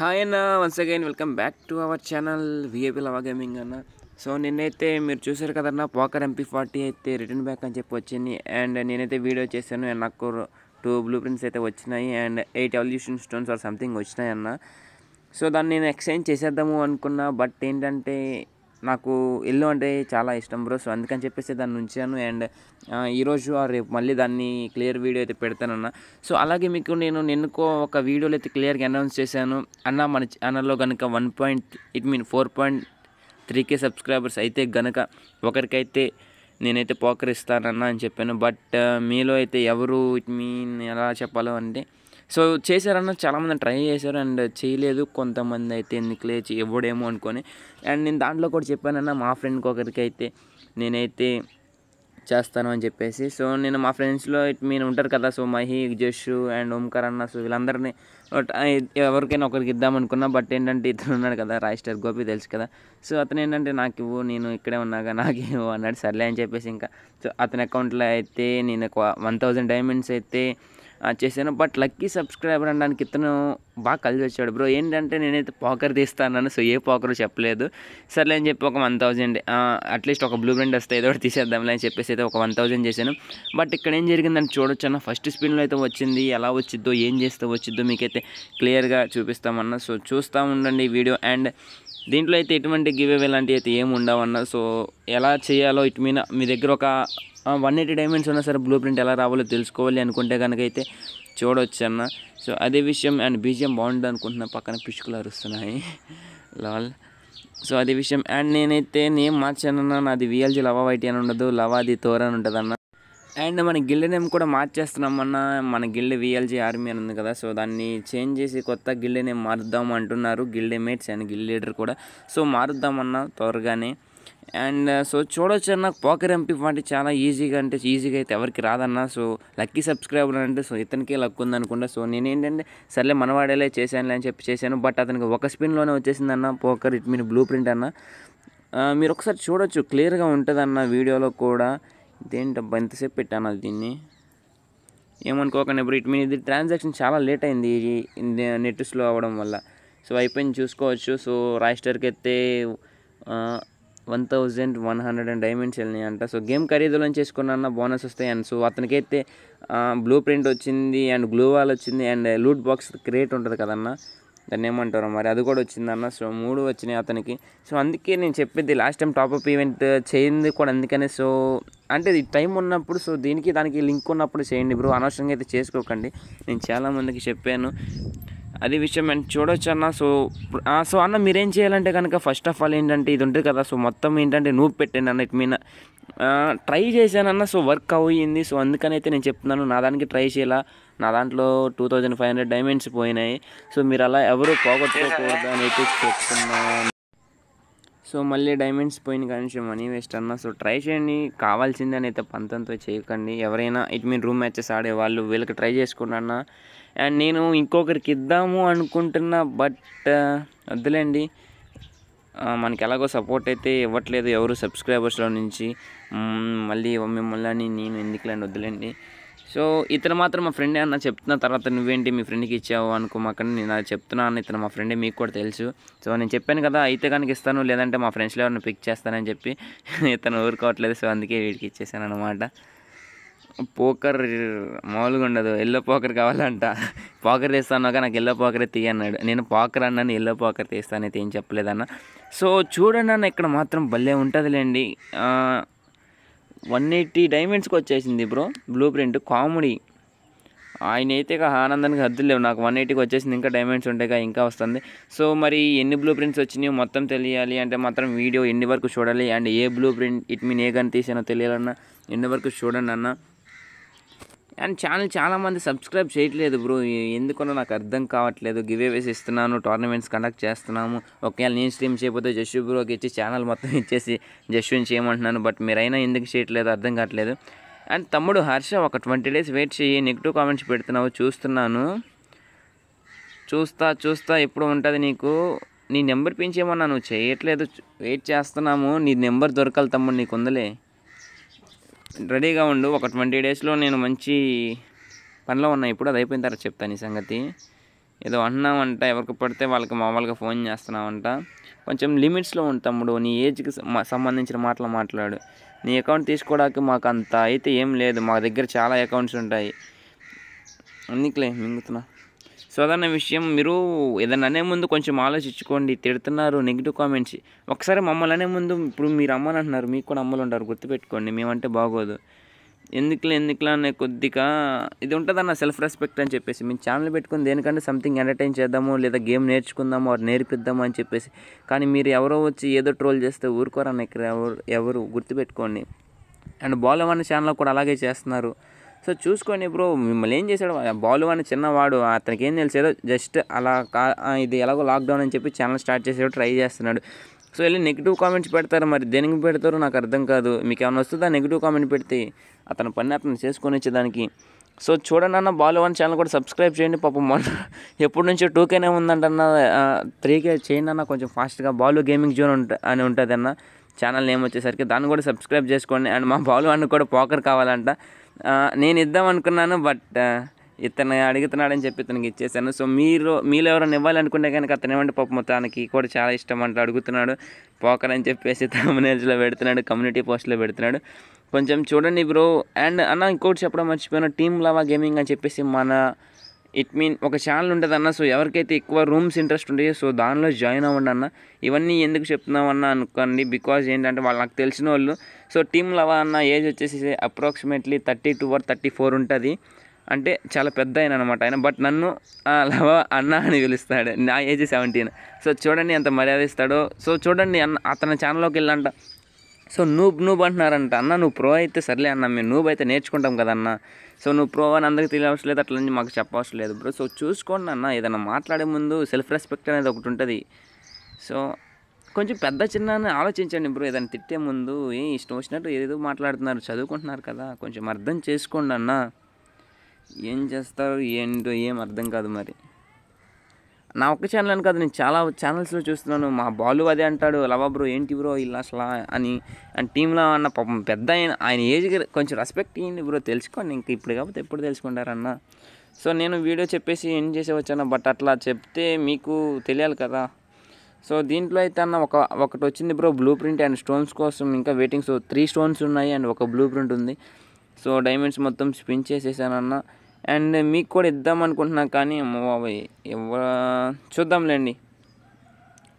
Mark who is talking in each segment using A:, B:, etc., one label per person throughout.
A: hi అన్న once again welcome back to our channel VAP lava gaming అన్న so నిన్నైతే మీరు చూసారు కదన్నా పోకర్ ఎంపీ ఫార్టీ అయితే రిటర్న్ బ్యాక్ అని చెప్పి వచ్చింది అండ్ నేనైతే వీడియో చేశాను అండ్ నాకు టూ బ్లూ ప్రింట్స్ అయితే వచ్చినాయి and eight evolution stones or something వచ్చినాయి అన్న సో దాన్ని నేను ఎక్స్చేంజ్ చేసేద్దాము అనుకున్నా బట్ ఏంటంటే నాకు ఎల్లో అంటే చాలా ఇష్టం బ్రో సో అందుకని చెప్పేసి దాన్ని ఉంచాను అండ్ ఈరోజు రేపు మళ్ళీ దాన్ని క్లియర్ వీడియో అయితే పెడతానన్న సో అలాగే మీకు నేను నిన్నుకో ఒక వీడియోలో అయితే క్లియర్గా అనౌన్స్ చేశాను అన్న మన ఛానల్లో కనుక one point it mean four point three K subscribers అయితే గనక ఒకరికైతే నేనైతే పోకరిస్తానన్నా అని చెప్పాను బట్ మీలో అయితే ఎవరు ఇట్ మీన్ ఎలా చెప్పాలో అంటే సో చేశారన్న చాలామంది ట్రై చేశారు అండ్ చేయలేదు కొంతమంది అయితే ఎందుకులే ఇవ్వడేమో అనుకొని అండ్ నేను దాంట్లో కూడా చెప్పానన్న మా ఫ్రెండ్కి ఒకరికి అయితే నేనైతే చేస్తాను అని చెప్పేసి సో నేను మా ఫ్రెండ్స్లో మీరు ఉంటారు కదా సో మహి జష్ అండ్ ఓంకార్ అన్న సో వీళ్ళందరినీ ఎవరికైనా ఒకరికి ఇద్దాం అనుకున్నా బట్ ఏంటంటే ఇతను ఉన్నాడు కదా రాయ్ గోపి తెలుసు కదా సో అతను ఏంటంటే నాకు ఇవ్వు నేను ఇక్కడే ఉన్నాగా నాకు ఇవ్వు అన్నాడు సర్లే అని చెప్పేసి ఇంకా సో అతని అకౌంట్లో అయితే నేను వన్ థౌజండ్ డైమండ్స్ అయితే చేశాను బట్ లక్కీ సబ్స్క్రైబర్ అనడానికి ఇతను బాగా కలిసి వచ్చాడు బ్రో ఏంటంటే నేనైతే పోకర్ అన్నాను సో ఏ పోకర్ చెప్పలేదు సర్లే అని చెప్పి ఒక వన్ థౌజండ్ అట్లీస్ట్ ఒక బ్లూ ప్రింట్ వస్తే ఏదో ఒకటి తీసేద్దాంలే అని చెప్పేసి అయితే ఒక వన్ థౌజండ్ చేశాను బట్ ఇక్కడ ఏం జరిగిందని చూడొచ్చు అన్న ఫస్ట్ స్పిన్లో అయితే వచ్చింది ఎలా వచ్చిద్దో ఏం చేస్తే వచ్చిద్దో మీకైతే క్లియర్గా చూపిస్తామన్న సో చూస్తూ ఉండండి ఈ వీడియో అండ్ దీంట్లో అయితే ఎటువంటి గివ్ అవే లాంటివి అయితే ఏమి ఉండవన్న సో ఎలా చేయాలో ఇటు మీద మీ దగ్గర ఒక వన్ ఎయిటీ డైమండ్స్ ఉన్నా సరే బ్లూ ప్రింట్ ఎలా రావాలో తెలుసుకోవాలి అనుకుంటే కనుక అయితే చూడవచ్చు అన్న సో అదే విషయం అండ్ బీజియం బాగుంటుంది అనుకుంటున్నా పక్కన పిచ్చుకలు అరుస్తున్నాయి లాల్ సో అదే విషయం అండ్ నేనైతే నేమ్ మార్చానన్న నాది విఎల్జీ లవా వైట్ అని ఉండదు లవాది తోర్ అని అన్న అండ్ మన గిల్డ్ నేమ్ కూడా మార్చేస్తున్నామన్న మన గిల్డ్ విఎల్జీ ఆర్మీ అని ఉంది కదా సో దాన్ని చేంజ్ చేసి కొత్త గిల్డ్ నేమ్ మారుద్దాం అంటున్నారు guild mates and guild leader కూడా సో మారుద్దామన్న త్వరగానే అండ్ సో చూడొచ్చు అన్న పోకర్ ఎంపీ వాటి చాలా ఈజీగా అంటే ఈజీగా అయితే ఎవరికి రాదన్న సో లక్కీ సబ్స్క్రైబర్ అంటే సో ఇతనికే లక్ ఉందనుకుంటా సో నేనేంటంటే సర్లే మనవాడేలే చేశానులే అని చెప్పి చేశాను బట్ అతనికి ఒక స్పిన్లోనే వచ్చేసిందన్న poker it mean blueprint అన్న uh, మీరు ఒకసారి చూడొచ్చు క్లియర్గా ఉంటుందన్న వీడియోలో కూడా ఇదేంటబ్బా ఎంతసేపు పెట్టాను దీన్ని ఏమనుకోకండి ఇప్పుడు ఇట్ మీన్ ఇది ట్రాన్సాక్షన్ చాలా లేట్ అయింది నెట్ స్లో అవ్వడం వల్ల సో అయిపోయింది చూసుకోవచ్చు సో రాయిస్టర్కి అయితే uh, one thousand one hundred and diamonds వెళ్ళినాయి అంట సో గేమ్ ఖరీదులో చేసుకున్న బోనస్ వస్తాయి అండ్ సో అతనికైతే బ్లూ ప్రింట్ వచ్చింది అండ్ గ్లూ వాల్ వచ్చింది అండ్ లూట్ బాక్స్ క్రియేట్ ఉంటుంది కదన్న దాన్ని ఏమంటారు మరి అది కూడా వచ్చిందన్న సో మూడు వచ్చినాయి అతనికి సో అందుకే నేను చెప్పింది లాస్ట్ టైం టాపప్ ఈవెంట్ చేయింది కూడా అందుకనే సో అంటే టైం ఉన్నప్పుడు సో దీనికి దానికి లింక్ ఉన్నప్పుడు చేయండి బ్రో అనవసరంగా అయితే చేసుకోకండి నేను చాలామందికి చెప్పాను అది విషయం అండ్ చూడొచ్చు అన్న సో సో అన్న మీరేం చేయాలంటే కనుక ఫస్ట్ ఆఫ్ ఆల్ ఏంటంటే ఇది ఉంటుంది కదా సో మొత్తం ఏంటంటే నూపు పెట్టండి అన్న ఇట్ మీన్ ట్రై చేశానన్న సో వర్క్ అయ్యింది సో అందుకని అయితే నేను చెప్తున్నాను నా దానికి ట్రై చేయాలా నా దాంట్లో two thousand five hundred diamonds పోయినాయి సో మీరు అలా ఎవరు పోగొట్టుకోకూడదు అని అయితే చెప్తున్నాను సో మళ్ళీ డైమండ్స్ పోయిన కానీ మనీ వేస్ట్ అన్న సో ట్రై చేయండి అని అయితే పంతంతో చేయకండి ఎవరైనా ఇట్ మీన్ రూమ్ మ్యాచెస్ వాళ్ళు వీళ్ళకి ట్రై చేసుకున్నా అన్న అండ్ నేను ఇంకొకరికి ఇద్దాము అనుకుంటున్నా బట్ uh, వద్దులేండి మనకి ఎలాగో సపోర్ట్ అయితే ఇవ్వట్లేదు ఎవరు సబ్స్క్రైబర్స్లో నుంచి మళ్ళీ మిమ్మల్ని నేను ఎందుకులేండి వద్దులేండి సో ఇతను మాత్రం మా ఫ్రెండే అన్న చెప్తున్న తర్వాత నువ్వేంటి మీ ఫ్రెండ్కి ఇచ్చావు అనుకోమాకండి నేను అది చెప్తున్నా అని ఇతను మా ఫ్రెండే మీకు కూడా తెలుసు సో నేను చెప్పాను కదా అయితే కనుక ఇస్తాను లేదంటే మా ఫ్రెండ్స్లో ఎవరిని పిక్ చేస్తానని చెప్పి ఇతను ఊరుకోవట్లేదు సో అందుకే వీడికి ఇచ్చేసాను అనమాట పోకర్ మామూలుగా ఉండదు ఎల్లో పోకర్ కావాలంట పోకర్ తీస్తాను నాకు ఎల్లో పోకరే తీయన్నాడు నేను పోకర్ అన్నాను ఎల్లో పోకర్ అయితే ఏం చెప్పలేదన్న సో చూడండి అన్న ఇక్కడ మాత్రం భలే ఉంటుందిలేండి వన్ ఎయిటీ డైమండ్స్కి వచ్చేసింది బ్రో బ్లూ ప్రింట్ కామెడీ ఆయన అయితే ఇక ఆనందానికి హద్దు లేవు నాకు వన్ ఎయిటీకి వచ్చేసింది ఇంకా డైమండ్స్ ఉంటాయిగా ఇంకా వస్తుంది సో మరి ఎన్ని బ్లూ ప్రింట్స్ వచ్చినాయో మొత్తం తెలియాలి అంటే మాత్రం వీడియో ఎన్ని వరకు చూడాలి and a blueprint it mean a gun తీసానో తెలియాలన్నా ఎన్ని వరకు చూడండి అన్న అండ్ ఛానల్ చాలామంది సబ్స్క్రైబ్ చేయట్లేదు బ్రో ఎందుకన్నా నాకు అర్థం కావట్లేదు గివేవేస్ ఇస్తున్నాను టోర్నమెంట్స్ కండక్ట్ చేస్తున్నాము ఒకవేళ నేను స్ట్రీమ్ చేయకపోతే జస్ బ్రోకి ఇచ్చి ఛానల్ మొత్తం ఇచ్చేసి జస్విన్ చేయమంటున్నాను బట్ మీరైనా ఎందుకు చేయట్లేదు అర్థం కావట్లేదు అండ్ తమ్ముడు హర్ష ఒక ట్వంటీ డేస్ వెయిట్ చేయి నెగిటివ్ కామెంట్స్ పెడుతున్నావు చూస్తున్నాను చూస్తా చూస్తా ఎప్పుడు ఉంటుంది నీకు నీ నెంబర్ పెంచేమన్నా నువ్వు చేయట్లేదు వెయిట్ చేస్తున్నాము నీ నెంబర్ దొరకాలి తమ్ముడు నీకు ఉందలే రెడీగా ఉండు ఒక ట్వంటీ డేస్లో నేను మంచి పనిలో ఉన్నా ఇప్పుడు అది అయిపోయిన తర్వాత చెప్తాను ఈ సంగతి ఏదో అంటున్నామంట ఎవరికి పడితే వాళ్ళకి మామూలుగా ఫోన్ చేస్తున్నామంట కొంచెం లిమిట్స్లో ఉంటాం తమ్ముడు నీ ఏజ్కి సంబంధించిన మాటలు మాట్లాడు నీ అకౌంట్ తీసుకోవడానికి మాకు అంత అయితే ఏం లేదు మా దగ్గర చాలా అకౌంట్స్ ఉంటాయి అందుకులే మింగుతున్నా సాధారణ విషయం మీరు ఏదైనా అనే ముందు కొంచెం ఆలోచించుకోండి తిడుతున్నారు నెగిటివ్ కామెంట్స్ ఒకసారి మమ్మల్ని అనే ముందు ఇప్పుడు మీరు అమ్మని అంటున్నారు మీకు కూడా అమ్మలు ఉంటారు గుర్తుపెట్టుకోండి మేమంటే బాగోదు ఎందుకులే ఎందుకులే అనే కొద్దిగా ఇది ఉంటుంది అన్న సెల్ఫ్ రెస్పెక్ట్ అని చెప్పేసి మేము ఛానల్ పెట్టుకుని దేనికంటే సంథింగ్ ఎంటర్టైన్ చేద్దాము లేదా గేమ్ నేర్చుకుందాము వారు నేర్పిద్దాము అని చెప్పేసి కానీ మీరు ఎవరో వచ్చి ఏదో ట్రోల్ చేస్తే ఊరుకోరన్న ఇక్కడ ఎవరు ఎవరు గుర్తుపెట్టుకోండి అండ్ బాలవ్ అనే ఛానల్ కూడా అలాగే చేస్తున్నారు సో చూసుకోండి బ్రో మిమ్మల్ని ఏం చేశాడు బాలు అని చిన్నవాడు అతనికి ఏం తెలిసేదో జస్ట్ అలా కా ఇది ఎలాగో లాక్డౌన్ అని చెప్పి ఛానల్ స్టార్ట్ చేసేదో ట్రై చేస్తున్నాడు సో వెళ్ళి నెగిటివ్ కామెంట్స్ పెడతారు మరి దేనికి పెడతారు నాకు అర్థం కాదు మీకు ఏమైనా వస్తుందా నెగిటివ్ కామెంట్ పెడితే అతను పని అతను చేసుకొని ఇచ్చేదానికి సో చూడండి అన్న బాలు వన్ ఛానల్ కూడా సబ్స్క్రైబ్ చేయండి పాపం మొన్న ఎప్పటి నుంచో టూకేనే త్రీ త్రీకే చేయండి అన్న కొంచెం ఫాస్ట్గా బాలు గేమింగ్ జోన్ ఉంట అని ఉంటుంది అన్న ఛానల్ నేమ్ వచ్చేసరికి దాన్ని కూడా సబ్స్క్రైబ్ చేసుకోండి అండ్ మా బాలు అన్న కూడా పోకర్ కావాలంట నేను ఇద్దాం అనుకున్నాను బట్ ఇతను అడుగుతున్నాడని చెప్పి ఇతనికి ఇచ్చేసాను సో మీరు మీలో ఎవరైనా ఇవ్వాలనుకుంటే కనుక అతను ఏమంటే పాపం తనకి కూడా చాలా ఇష్టం అంటే అడుగుతున్నాడు పోకర్ అని చెప్పేసి తమిళనాడులో పెడుతున్నాడు కమ్యూనిటీ పోస్ట్లో పెడుతున్నాడు కొంచెం చూడండి బ్రో అండ్ అన్న ఇంకోటి చెప్పడం మర్చిపోయిన టీమ్ లవా గేమింగ్ అని చెప్పేసి మన ఇట్ మీన్ ఒక ఛానల్ ఉంటుంది అన్న సో ఎవరికైతే ఎక్కువ రూమ్స్ ఇంట్రెస్ట్ ఉంటాయో సో దానిలో జాయిన్ అవ్వండి అన్న ఇవన్నీ ఎందుకు చెప్తున్నామన్న అనుకోండి బికాజ్ ఏంటంటే వాళ్ళు నాకు తెలిసిన వాళ్ళు సో టీమ్ లవా అన్న ఏజ్ వచ్చేసి approximately thirty two or thirty four ఉంటుంది అంటే చాలా పెద్ద ఆయన అనమాట ఆయన బట్ నన్ను లవ అన్న అని పిలుస్తాడు నా ఏజ్ సెవెంటీన్ సో చూడండి ఎంత మర్యాద ఇస్తాడో సో చూడండి అన్న అతని ఛానల్లోకి వెళ్ళంట సో నువ్వు నువ్వు అంటున్నారంట అన్న నువ్వు ప్రో అయితే సర్లే అన్న మేము నువ్వు అయితే నేర్చుకుంటాం కదన్న సో నువ్వు ప్రో అని అందరికీ తెలియవసరం లేదు అట్లా నుంచి మాకు చెప్పవసరం లేదు బ్రో సో చూసుకోండి అన్న ఏదైనా మాట్లాడే ముందు సెల్ఫ్ రెస్పెక్ట్ అనేది ఒకటి ఉంటుంది సో కొంచెం పెద్ద చిన్న ఆలోచించండి బ్రో ఏదైనా తిట్టే ముందు ఏ ఇష్టం వచ్చినట్టు ఏదో మాట్లాడుతున్నారు చదువుకుంటున్నారు కదా కొంచెం అర్థం చేసుకోండి అన్న ఏం చేస్తారు ఏంటో ఏం అర్థం కాదు మరి నా ఒక్క ఛానల్ అని కాదు నేను చాలా ఛానల్స్లో చూస్తున్నాను మా బాలు అదే అంటాడు లవా బ్రో ఏంటి బ్రో ఇలా అసలు అని అండ్ టీంలో అన్న పాపం పెద్ద ఆయన ఆయన ఏజ్కి కొంచెం రెస్పెక్ట్ ఇవ్వండి బ్రో తెలుసుకోండి ఇంక ఇప్పుడు కాకపోతే ఎప్పుడు తెలుసుకుంటారన్న సో నేను వీడియో చెప్పేసి ఏం చేసి వచ్చాను బట్ అట్లా చెప్తే మీకు తెలియాలి కదా సో దీంట్లో అయితే అన్న ఒక ఒకటి వచ్చింది bro blueprint and stones కోసం ఇంకా వెయిటింగ్ సో త్రీ స్టోన్స్ ఉన్నాయి అండ్ ఒక బ్లూ ప్రింట్ ఉంది సో డైమండ్స్ మొత్తం స్పిన్ చేసేసానన్న అండ్ మీకు కూడా ఇద్దాం అనుకుంటున్నా కానీ బాబాయ్ ఇవ్వ చూద్దాంలేండి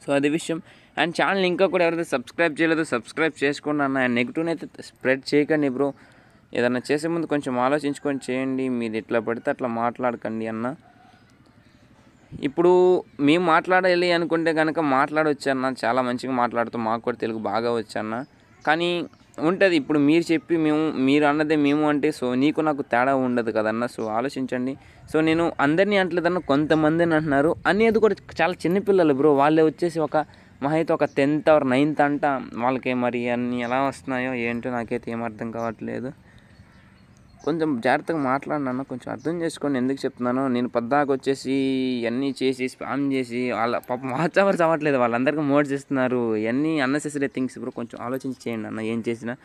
A: సో అది విషయం అండ్ ఛానల్ ఇంకా కూడా ఎవరైతే సబ్స్క్రైబ్ చేయలేదో సబ్స్క్రైబ్ చేసుకోండి అన్న అండ్ నెగిటివ్ని అయితే స్ప్రెడ్ చేయకండి బ్రో ఏదన్నా చేసే ముందు కొంచెం ఆలోచించుకొని చేయండి మీరు ఇట్లా పడితే అట్లా మాట్లాడకండి అన్న ఇప్పుడు మేము మాట్లాడాలి అనుకుంటే కనుక అన్న చాలా మంచిగా మాట్లాడుతూ మాకు కూడా తెలుగు బాగా వచ్చన్న కానీ ఉంటుంది ఇప్పుడు మీరు చెప్పి మేము మీరు అన్నదే మేము అంటే సో నీకు నాకు తేడా ఉండదు కదన్న సో ఆలోచించండి సో నేను అందరినీ అంటలేదన్న కొంతమందిని అంటున్నారు అనేది కూడా చాలా చిన్నపిల్లలు బ్రో వాళ్ళే వచ్చేసి ఒక మా అయితే ఒక టెన్త్ ఆర్ నైన్త్ అంట వాళ్ళకి మరి అన్నీ ఎలా వస్తున్నాయో ఏంటో నాకైతే ఏమర్థం కావట్లేదు కొంచెం జాగ్రత్తగా మాట్లాడినాను కొంచెం అర్థం చేసుకొని ఎందుకు చెప్తున్నాను నేను పద్దాకు వచ్చేసి ఇవన్నీ చేసి స్పామ్ చేసి వాళ్ళ పాప వాచ్ అవ్వట్లేదు వాళ్ళందరికీ మోడ్ చేస్తున్నారు ఇవన్నీ అన్నెసెసరీ థింగ్స్ బ్రో కొంచెం ఆలోచించి చేయండి అన్న ఏం చేసినా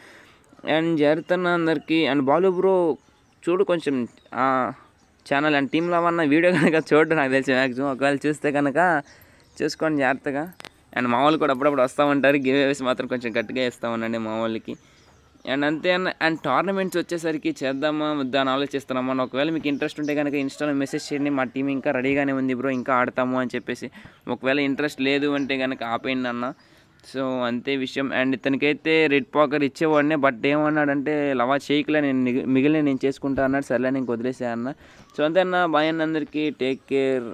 A: అండ్ జరుగుతున్న అందరికీ అండ్ బాలు బ్రో చూడు కొంచెం ఛానల్ అండ్ టీంలో ఉన్న వీడియో కనుక చూడడం నాకు తెలిసి మ్యాక్సిమం ఒకవేళ చూస్తే కనుక చూసుకోండి జాగ్రత్తగా అండ్ మామూలు కూడా అప్పుడప్పుడు వస్తూ ఉంటారు గివ్ వేసి మాత్రం కొంచెం గట్టిగా ఇస్తూ ఉండండి మా వాళ్ళకి అండ్ అంతే అండ్ టోర్నమెంట్స్ వచ్చేసరికి చేద్దామా వద్దా అని ఆలోచిస్తున్నామా ఒకవేళ మీకు ఇంట్రెస్ట్ ఉంటే కనుక ఇన్స్టాలో మెసేజ్ చేయండి మా టీం ఇంకా రెడీగానే ఉంది బ్రో ఇంకా ఆడతాము అని చెప్పేసి ఒకవేళ ఇంట్రెస్ట్ లేదు అంటే కనుక ఆపేయండి అన్న సో అంతే విషయం అండ్ ఇతనికైతే రెడ్ పాకర్ ఇచ్చేవాడినే బట్ ఏమన్నాడంటే లవా చేయకలే నేను మిగిలిన నేను చేసుకుంటా అన్నాడు సర్లే నేను వదిలేసా అన్న సో అంతే అన్న బాయ్ అందరికీ టేక్ కేర్